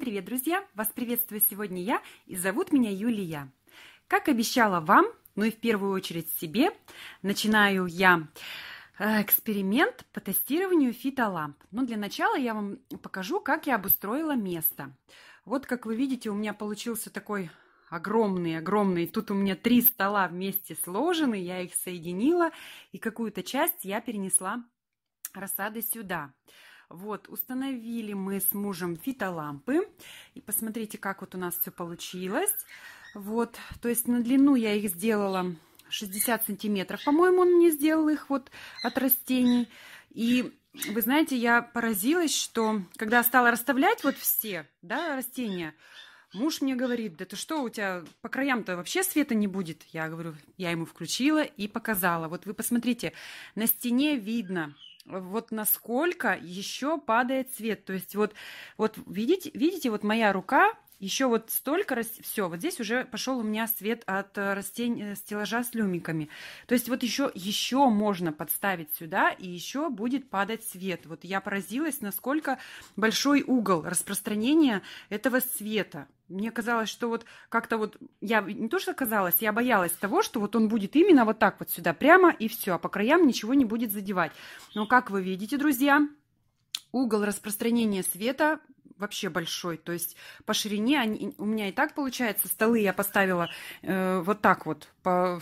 привет, друзья! Вас приветствую сегодня я, и зовут меня Юлия. Как обещала вам, ну и в первую очередь себе, начинаю я э, эксперимент по тестированию фитоламп. Но ну, для начала я вам покажу, как я обустроила место. Вот, как вы видите, у меня получился такой огромный, огромный. Тут у меня три стола вместе сложены, я их соединила, и какую-то часть я перенесла рассады Сюда. Вот, установили мы с мужем фитолампы. И посмотрите, как вот у нас все получилось. Вот, то есть на длину я их сделала 60 сантиметров. По-моему, он мне сделал их вот от растений. И вы знаете, я поразилась, что когда стала расставлять вот все да, растения, муж мне говорит, да ты что, у тебя по краям-то вообще света не будет? Я говорю, я ему включила и показала. Вот вы посмотрите, на стене видно, вот насколько еще падает цвет. То есть вот, вот видите, видите, вот моя рука, еще вот столько рас... все, вот здесь уже пошел у меня свет от э, растень... Э, стеллажа с люмиками. То есть вот еще еще можно подставить сюда и еще будет падать свет. Вот я поразилась, насколько большой угол распространения этого света. Мне казалось, что вот как-то вот, я не то что казалось, я боялась того, что вот он будет именно вот так вот сюда прямо и все, а по краям ничего не будет задевать. Но как вы видите, друзья, угол распространения света вообще большой. То есть по ширине они, у меня и так получается. Столы я поставила э, вот так вот по,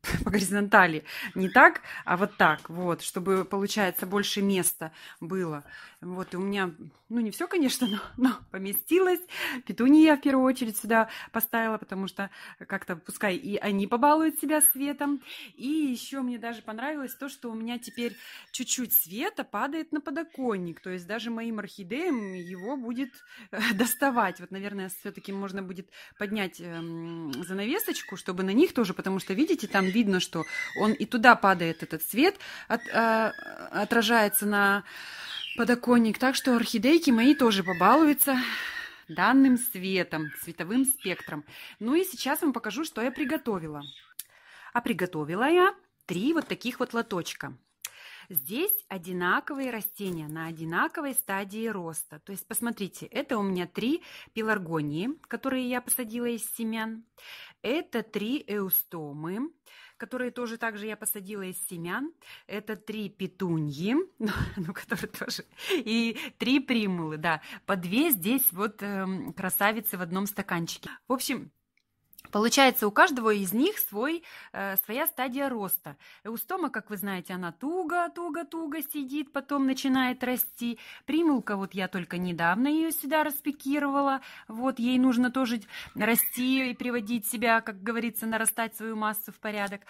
по горизонтали. Не так, а вот так. Вот, чтобы, получается, больше места было. Вот, и у меня, ну, не все, конечно, но, но поместилось. Петунии я в первую очередь сюда поставила, потому что как-то пускай и они побалуют себя светом. И еще мне даже понравилось то, что у меня теперь чуть-чуть света падает на подоконник. То есть даже моим орхидеям его будет э, доставать. Вот, наверное, все-таки можно будет поднять эм, занавесочку, чтобы на них тоже, потому что, видите, там видно, что он и туда падает этот свет, от, э, отражается на подоконник, так что орхидейки мои тоже побалуются данным светом, цветовым спектром. Ну и сейчас вам покажу, что я приготовила. А приготовила я три вот таких вот лоточка. Здесь одинаковые растения на одинаковой стадии роста. То есть, посмотрите, это у меня три пеларгонии, которые я посадила из семян. Это три эустомы которые тоже также я посадила из семян. Это три петуньи, ну, ну, которые тоже, и три примулы, да. По две здесь вот э, красавицы в одном стаканчике. В общем, Получается, у каждого из них свой, э, своя стадия роста. Эустома, как вы знаете, она туго-туго-туго сидит, потом начинает расти. Примулка, вот я только недавно ее сюда распикировала. Вот ей нужно тоже расти и приводить себя, как говорится, нарастать свою массу в порядок.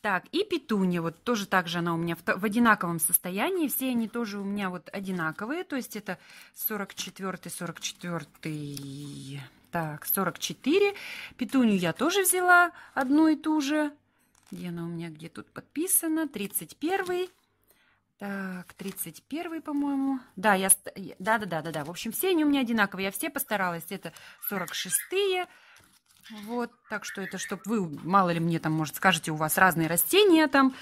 Так, и петунья, вот тоже так же она у меня в, в одинаковом состоянии. Все они тоже у меня вот одинаковые, то есть это 44-й, 44-й... Так, 44. Петунью я тоже взяла одну и ту же. Где она у меня, где тут подписано? 31. Так, 31, по-моему. Да, я... Да, да, да, да, да. В общем, все они у меня одинаковые. Я все постаралась. Это 46-е. Вот, так что это, чтобы вы, мало ли мне там, может, скажете, у вас разные растения там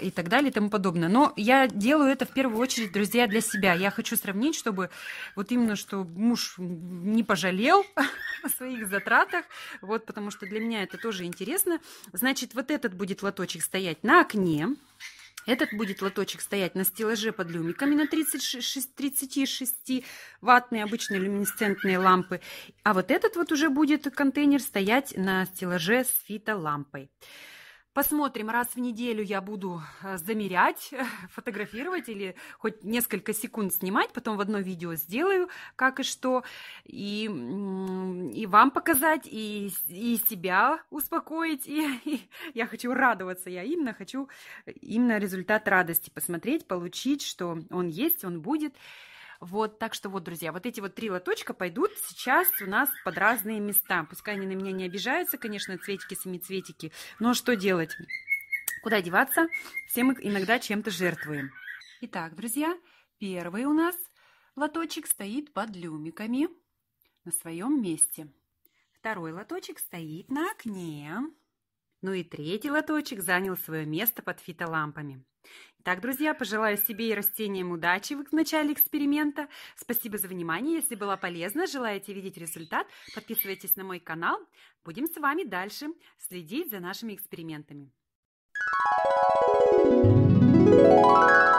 и так далее и тому подобное. Но я делаю это в первую очередь, друзья, для себя. Я хочу сравнить, чтобы вот именно, что муж не пожалел о своих затратах, вот, потому что для меня это тоже интересно. Значит, вот этот будет лоточек стоять на окне. Этот будет лоточек стоять на стеллаже под люмиками на 36, 36 ваттные обычные люминесцентные лампы. А вот этот вот уже будет контейнер стоять на стеллаже с фитолампой. лампой Посмотрим, раз в неделю я буду э, замерять, фотографировать или хоть несколько секунд снимать, потом в одно видео сделаю, как и что, и, и вам показать, и, и себя успокоить. И, и я хочу радоваться, я именно хочу именно результат радости посмотреть, получить, что он есть, он будет. Вот, так что вот, друзья, вот эти вот три лоточка пойдут сейчас у нас под разные места. Пускай они на меня не обижаются, конечно, цветики, семицветики, но что делать? Куда деваться? Все мы иногда чем-то жертвуем. Итак, друзья, первый у нас лоточек стоит под люмиками на своем месте. Второй лоточек стоит на окне. Ну и третий лоточек занял свое место под фитолампами. Итак, друзья, пожелаю себе и растениям удачи в начале эксперимента. Спасибо за внимание. Если было полезно, желаете видеть результат, подписывайтесь на мой канал. Будем с вами дальше следить за нашими экспериментами. Thank you.